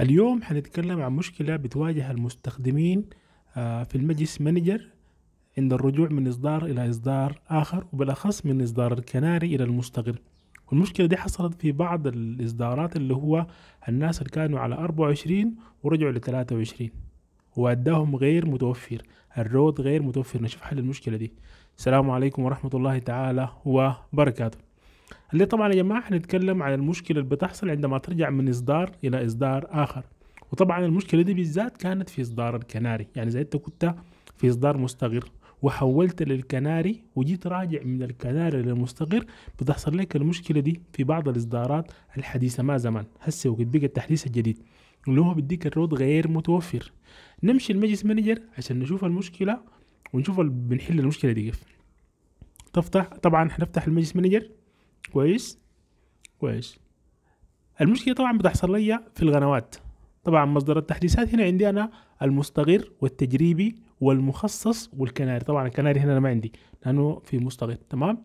اليوم حنتكلم عن مشكلة بتواجه المستخدمين آه، في المجلس مانجر عند الرجوع من إصدار إلى إصدار آخر وبالأخص من إصدار الكناري إلى المستقر والمشكلة دي حصلت في بعض الإصدارات اللي هو الناس اللي كانوا على 24 ورجعوا ل 23 وأداهم غير متوفر الرود غير متوفر نشوف حل المشكلة دي السلام عليكم ورحمة الله تعالى وبركاته اللي طبعا يا جماعة هنتكلم عن المشكلة اللي بتحصل عندما ترجع من إصدار إلى إصدار آخر وطبعا المشكلة دي بالذات كانت في إصدار الكناري يعني زي أنت كنت في إصدار مستقر وحولت للكناري وجيت راجع من الكناري للمستقر بتحصل لك المشكلة دي في بعض الإصدارات الحديثة ما زمان هسه وقت بقى التحديث الجديد اللي هو بيديك الروض غير متوفر نمشي المجلس مانجر عشان نشوف المشكلة ونشوف بنحل المشكلة دي كيف تفتح طبعا هنفتح المجلس مانجر كويس كويس المشكله طبعا بتحصل لي في القنوات طبعا مصدر التحديثات هنا عندي انا المستقر والتجريبي والمخصص والكناري طبعا الكناري هنا انا ما عندي لانه في مستقر تمام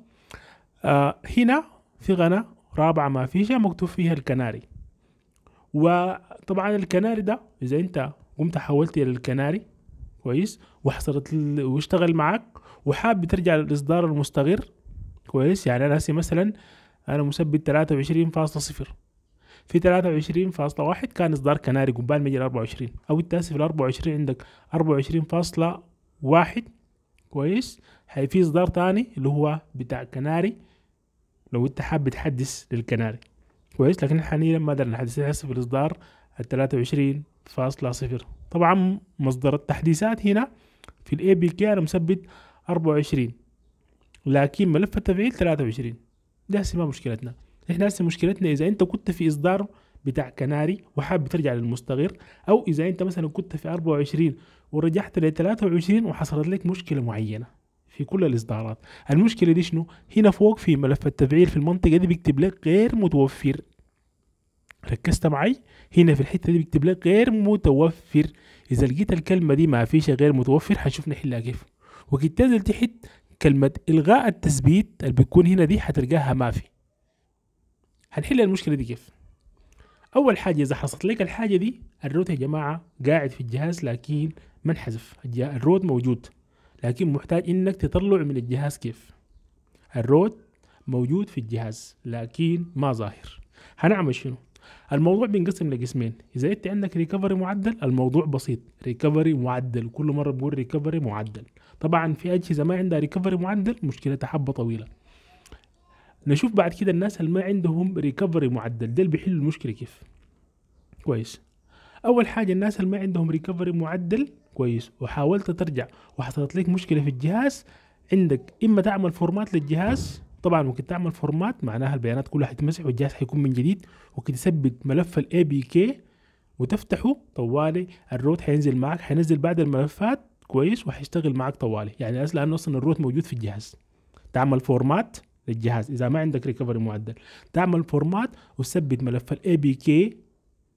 آه هنا في قناه رابعه ما فيش مكتوب فيها الكناري وطبعا الكناري ده اذا انت قمت حولت الى الكناري كويس وحصلت واشتغل معاك وحاب ترجع للاصدار المستقر كويس يعني انا هسي مثلا انا مثبت 23.0 في 23.1 كان اصدار كناري قبال ما يجي 24 او انت في ال 24 عندك 24.1 كويس في اصدار تاني اللي هو بتاع كناري لو انت حاب تحدث للكناري كويس لكن حاليا ما قدرنا نحدث هسه في الاصدار ال 23 فاصلة صفر طبعا مصدر التحديثات هنا في الاي بي كي انا مثبت 24 لكن ملف التفعيل 23 ده هسه ما مشكلتنا احنا هسه مشكلتنا اذا انت كنت في اصدار بتاع كناري وحاب ترجع للمستغر او اذا انت مثلا كنت في 24 ورجعت ل 23 وحصلت لك مشكله معينه في كل الاصدارات المشكله دي شنو هنا فوق في ملف التفعيل في المنطقه دي بيكتب لك غير متوفر ركزت معي هنا في الحته دي بيكتب لك غير متوفر اذا لقيت الكلمه دي ما فيش غير متوفر هنشوف نحلها كيف وكنت تنزل تحت كلمة إلغاء التثبيت اللي بتكون هنا دي حتلقاها ما في هنحل المشكلة دي كيف أول حاجة إذا حصلت لك الحاجة دي الروت يا جماعة قاعد في الجهاز لكن ما انحذف الروت موجود لكن محتاج إنك تطلع من الجهاز كيف الروت موجود في الجهاز لكن ما ظاهر هنعمل شنو الموضوع بينقسم لقسمين اذا انت عندك ريكفري معدل الموضوع بسيط ريكفري معدل كل مره بقول ريكفري معدل طبعا في اجهزه ما عندها ريكفري معدل مشكلتها حبه طويله نشوف بعد كده الناس اللي ما عندهم ريكفري معدل ده بيحلوا المشكله كيف كويس اول حاجه الناس اللي ما عندهم ريكفري معدل كويس وحاولت ترجع وحصلت لك مشكله في الجهاز عندك اما تعمل فورمات للجهاز طبعا ممكن تعمل فورمات معناها البيانات كلها هتتمسح والجهاز هيكون من جديد ممكن تثبت ملف الاي بي كي وتفتحه طوالي الروت هينزل معك هينزل بعد الملفات كويس وهيشتغل معك طوالي يعني لانه اصلا الروت موجود في الجهاز تعمل فورمات للجهاز اذا ما عندك ريكفري معدل تعمل فورمات وتثبت ملف الاي بي كي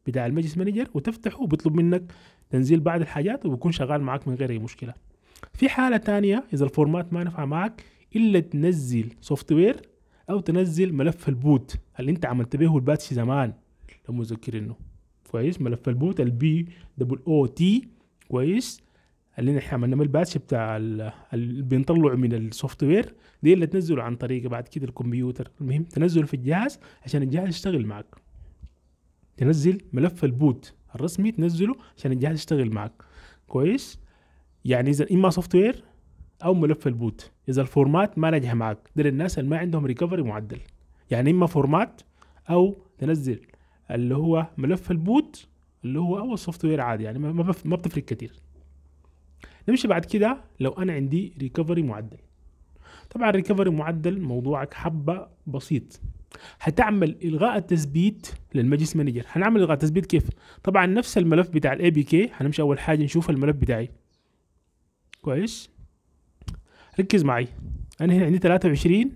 بتاع المجلس مانجر وتفتحه وبيطلب منك تنزيل بعض الحاجات وبكون شغال معك من غير اي مشكله في حالة تانية إذا الفورمات ما نفع معك إلا تنزل سوفت وير أو تنزل ملف البوت اللي أنت عملت به الباتش زمان لو مذكر إنه كويس ملف البوت البي دبل أو تي كويس اللي عملنا عملناه الباتش بتاع اللي بنطلعه من السوفت وير دي اللي تنزله عن طريق بعد كده الكمبيوتر المهم تنزله في الجهاز عشان الجهاز يشتغل معك تنزل ملف البوت الرسمي تنزله عشان الجهاز يشتغل معك كويس يعني اذا اما سوفت وير او ملف البوت اذا الفورمات ما نجح معك ده الناس اللي ما عندهم ريكفري معدل يعني اما فورمات او تنزل اللي هو ملف البوت اللي هو اول سوفت وير عادي يعني ما ما بتفرق كتير نمشي بعد كده لو انا عندي ريكفري معدل طبعا ريكفري معدل موضوعك حبه بسيط هتعمل الغاء التثبيت للمجلس مانجر هنعمل الغاء التثبيت كيف طبعا نفس الملف بتاع الاي بي كي هنمشي اول حاجه نشوف الملف بتاعي كويس ركز معي انا هنا عندي 23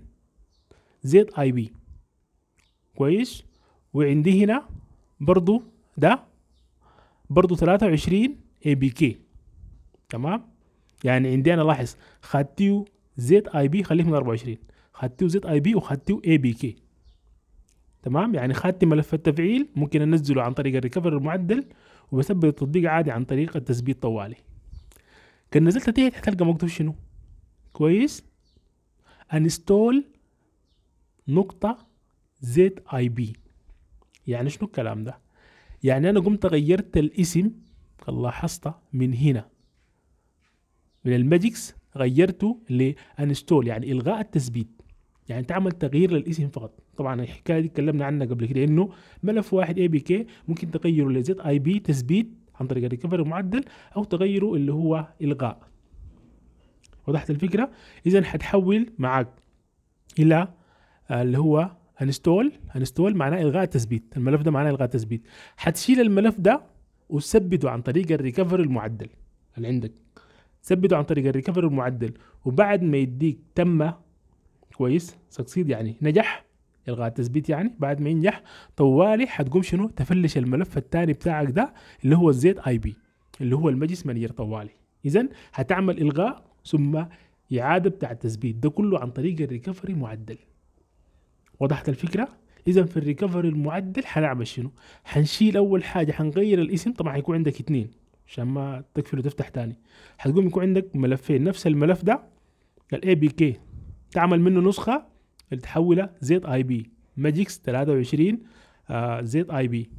زد اي بي كويس وعندي هنا برضو ده برضو 23 اي بي كي تمام يعني عندي انا لاحظ خدتيو زد اي بي خليه من 24 خدتيو زد اي بي وخدتيو اي بي كي تمام يعني خدت ملف التفعيل ممكن انزله عن طريق الريكفر المعدل وبثبت التطبيق عادي عن طريق التثبيت طوالي كان نزلت تحت هتلقى مكتوب شنو كويس انستول نقطة زد اي بي يعني شنو الكلام ده يعني انا قمت غيرت الاسم لاحظته من هنا من الماجيكس غيرته لانستول يعني الغاء التثبيت يعني تعمل تغيير للاسم فقط طبعا الحكايه دي اتكلمنا عنها قبل كده انه ملف واحد اي بي كي ممكن تغيره لزد اي بي تثبيت عن طريق الريكفري معدل او تغيره اللي هو الغاء وضحت الفكره اذا حتحول معاك الى آه، اللي هو انستول انستول معناه الغاء التثبيت الملف ده معناه الغاء التثبيت حتشيل الملف ده وتثبته عن طريق الريكفري المعدل اللي عندك ثبته عن طريق الريكفري المعدل وبعد ما يديك تم كويس سكسيد يعني نجح الغاء التثبيت يعني بعد ما ينجح طوالي حتقوم شنو تفلش الملف الثاني بتاعك ده اللي هو الزيت اي بي اللي هو المجلس مانجر طوالي اذا هتعمل الغاء ثم اعاده بتاع التثبيت ده كله عن طريق الريكفري معدل وضحت الفكره اذا في الريكفري المعدل حنعمل شنو حنشيل اول حاجه حنغير الاسم طبعا هيكون عندك اثنين عشان ما تقفل وتفتح تاني حتقوم يكون عندك ملفين نفس الملف ده الاي بي كي تعمل منه نسخه اللي تحوله زيت اي بي ماجيكس 23 آه، زيت اي بي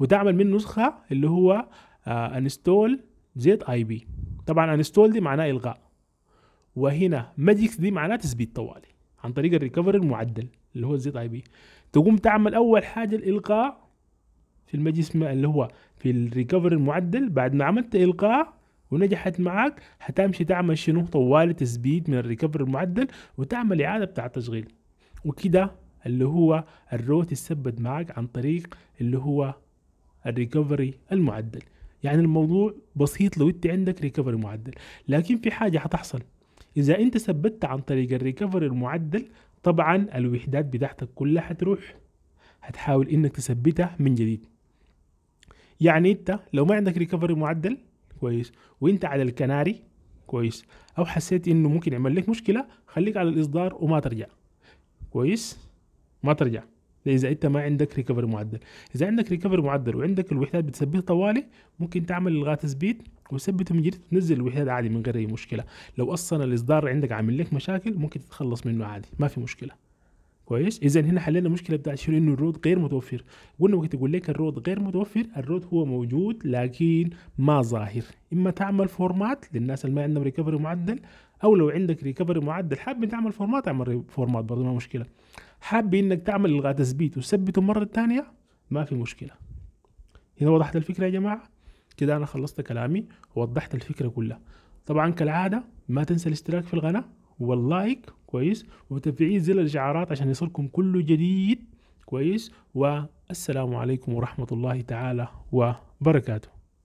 وتعمل منه نسخه اللي هو آه، انستول زيت اي بي طبعا انستول دي معناه الغاء وهنا ماجيكس دي معناه تثبيت طوالي عن طريق الريكفري المعدل اللي هو الزيت اي بي تقوم تعمل اول حاجه الالغاء في الماجيكس اللي هو في الريكفري المعدل بعد ما عملت الغاء ونجحت معاك حتمشي تعمل شنو طوال تثبيت من الريكفري المعدل وتعمل اعاده بتاع التشغيل وكده اللي هو الروت يثبت معك عن طريق اللي هو الريكفري المعدل يعني الموضوع بسيط لو انت عندك ريكفري معدل لكن في حاجه هتحصل اذا انت ثبتت عن طريق الريكفري المعدل طبعا الوحدات بتاعتك كلها هتروح هتحاول انك تثبتها من جديد يعني انت لو ما عندك ريكفري معدل كويس وانت على الكناري كويس او حسيت انه ممكن يعمل لك مشكله خليك على الاصدار وما ترجع كويس ما ترجع اذا انت ما عندك ريكفري معدل اذا عندك ريكفري معدل وعندك الوحدات بتثبت طوالي ممكن تعمل الغاء تثبيت وثبته من جديد تنزل الوحدات عادي من غير اي مشكله لو اصلا الاصدار عندك عامل لك مشاكل ممكن تتخلص منه عادي ما في مشكله كويس اذا هنا حلينا المشكله بتاعت شنو انه الرود غير متوفر قلنا وقت تقول لك الرود غير متوفر الرود هو موجود لكن ما ظاهر اما تعمل فورمات للناس اللي ما عندهم ريكفري معدل او لو عندك ريكفري معدل حاب تعمل فورمات اعمل فورمات برضه ما مشكله حاب انك تعمل الغاء تثبيت وتثبته مره ثانيه ما في مشكله هنا وضحت الفكره يا جماعه كده انا خلصت كلامي ووضحت الفكره كلها طبعا كالعاده ما تنسى الاشتراك في القناه واللايك كويس وتفعيل زر الاشعارات عشان يصلكم كل جديد كويس والسلام عليكم ورحمة الله تعالى وبركاته